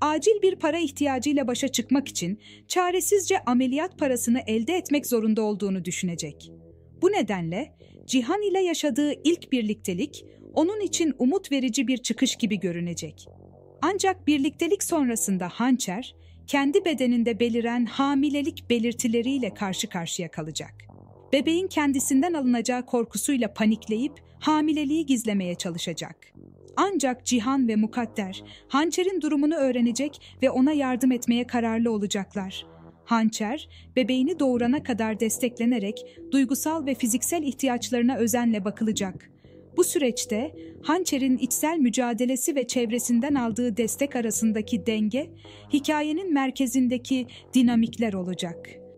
acil bir para ihtiyacıyla başa çıkmak için çaresizce ameliyat parasını elde etmek zorunda olduğunu düşünecek. Bu nedenle Cihan ile yaşadığı ilk birliktelik onun için umut verici bir çıkış gibi görünecek. Ancak birliktelik sonrasında hançer, kendi bedeninde beliren hamilelik belirtileriyle karşı karşıya kalacak. Bebeğin kendisinden alınacağı korkusuyla panikleyip hamileliği gizlemeye çalışacak. Ancak Cihan ve Mukadder, Hançer'in durumunu öğrenecek ve ona yardım etmeye kararlı olacaklar. Hançer, bebeğini doğurana kadar desteklenerek duygusal ve fiziksel ihtiyaçlarına özenle bakılacak. Bu süreçte Hançer'in içsel mücadelesi ve çevresinden aldığı destek arasındaki denge, hikayenin merkezindeki dinamikler olacak.''